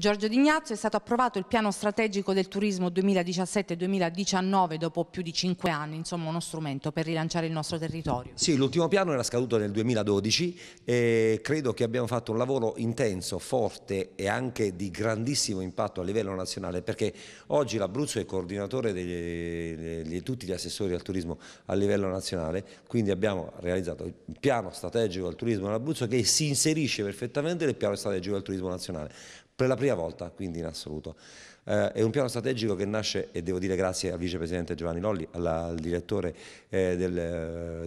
Giorgio D'Ignazio è stato approvato il piano strategico del turismo 2017-2019 dopo più di cinque anni, insomma uno strumento per rilanciare il nostro territorio. Sì, l'ultimo piano era scaduto nel 2012 e credo che abbiamo fatto un lavoro intenso, forte e anche di grandissimo impatto a livello nazionale perché oggi l'Abruzzo è coordinatore di tutti gli assessori al turismo a livello nazionale, quindi abbiamo realizzato il piano strategico del turismo in Abruzzo che si inserisce perfettamente nel piano strategico del turismo nazionale per la prima volta quindi in assoluto. Eh, è un piano strategico che nasce, e devo dire grazie al vicepresidente Giovanni Lolli, alla, al direttore eh, del,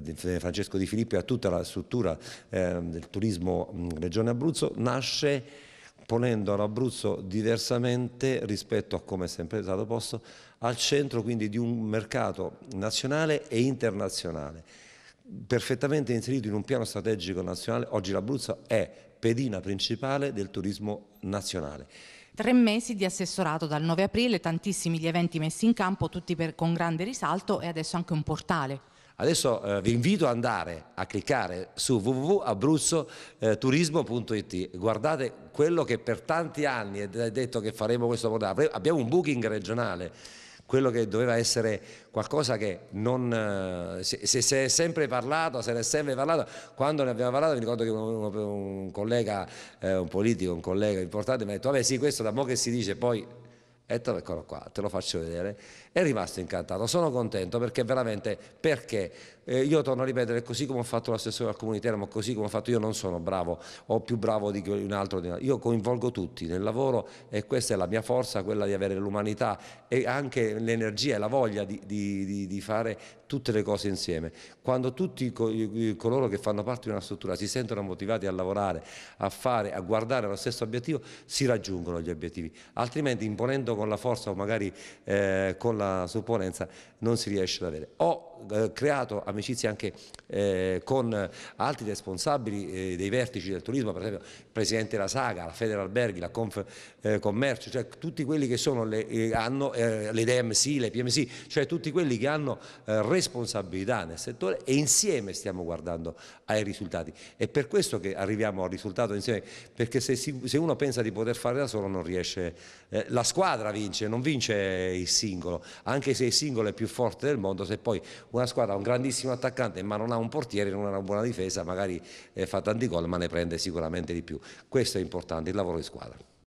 eh, Francesco Di Filippo e a tutta la struttura ehm, del turismo mm, Regione Abruzzo, nasce ponendo l'Abruzzo diversamente rispetto a come è sempre stato posto, al centro quindi di un mercato nazionale e internazionale perfettamente inserito in un piano strategico nazionale. Oggi l'Abruzzo è pedina principale del turismo nazionale. Tre mesi di assessorato dal 9 aprile, tantissimi gli eventi messi in campo, tutti per, con grande risalto e adesso anche un portale. Adesso eh, vi invito ad andare a cliccare su www.abruzzoturismo.it, guardate quello che per tanti anni è detto che faremo questo portale, abbiamo un booking regionale quello che doveva essere qualcosa che non eh, se, se, se è sempre parlato, se ne è sempre parlato, quando ne abbiamo parlato mi ricordo che un, un collega, eh, un politico, un collega importante mi ha detto vabbè sì questo da mo' che si dice poi Ettore, eccolo qua, te lo faccio vedere, è rimasto incantato, sono contento perché veramente, perché eh, io torno a ripetere, così come ho fatto l'assessore al Comune di Teramo, così come ho fatto io non sono bravo o più bravo di un altro, io coinvolgo tutti nel lavoro e questa è la mia forza, quella di avere l'umanità e anche l'energia e la voglia di, di, di, fare tutte le cose insieme. Quando tutti coloro che fanno parte di una struttura si sentono motivati a lavorare, a fare, a guardare lo stesso obiettivo, si raggiungono gli obiettivi, altrimenti imponendo con la forza o magari eh, con la supponenza non si riesce ad avere. O ho eh, creato amicizie anche eh, con altri responsabili eh, dei vertici del turismo, per esempio il Presidente della Saga, la Federalberghi, la Conf Commercio, cioè tutti quelli che sono le, hanno le DMC, le PMC, cioè tutti quelli che hanno responsabilità nel settore e insieme stiamo guardando ai risultati. È per questo che arriviamo al risultato insieme, perché se, si, se uno pensa di poter fare da solo non riesce, eh, la squadra vince, non vince il singolo, anche se il singolo è più forte del mondo, se poi una squadra ha un grandissimo attaccante ma non ha un portiere, non ha una buona difesa, magari eh, fa tanti gol ma ne prende sicuramente di più. Questo è importante, il lavoro di squadra.